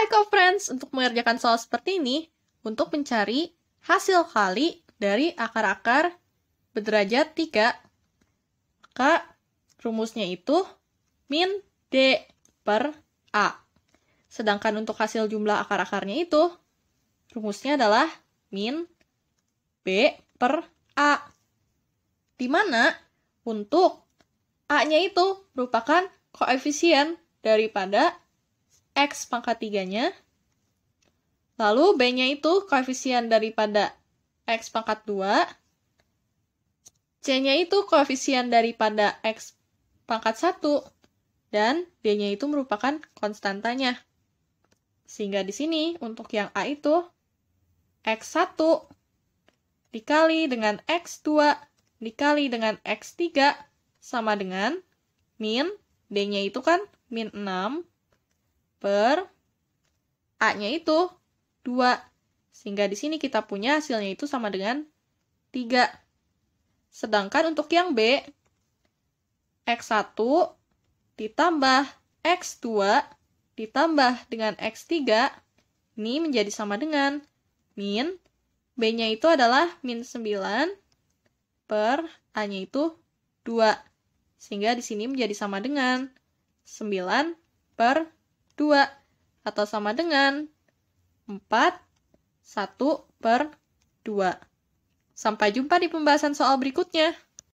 Hai co-friends, untuk mengerjakan soal seperti ini, untuk mencari hasil kali dari akar-akar berderajat 3, maka rumusnya itu min D per A. Sedangkan untuk hasil jumlah akar-akarnya itu, rumusnya adalah min B per A. Dimana untuk A-nya itu merupakan koefisien daripada X pangkat 3-nya. Lalu B-nya itu koefisien daripada X pangkat 2. C-nya itu koefisien daripada X pangkat 1. Dan D-nya itu merupakan konstantanya. Sehingga di sini untuk yang A itu X1 dikali dengan X2 dikali dengan X3 sama dengan min D-nya itu kan min 6 per A-nya itu 2. Sehingga di sini kita punya hasilnya itu sama dengan 3. Sedangkan untuk yang B, X1 ditambah X2 ditambah dengan X3, ini menjadi sama dengan min, B-nya itu adalah min 9 per A-nya itu 2. Sehingga di sini menjadi sama dengan 9 per 2 atau sama dengan 4 1 per 2. Sampai jumpa di pembahasan soal berikutnya.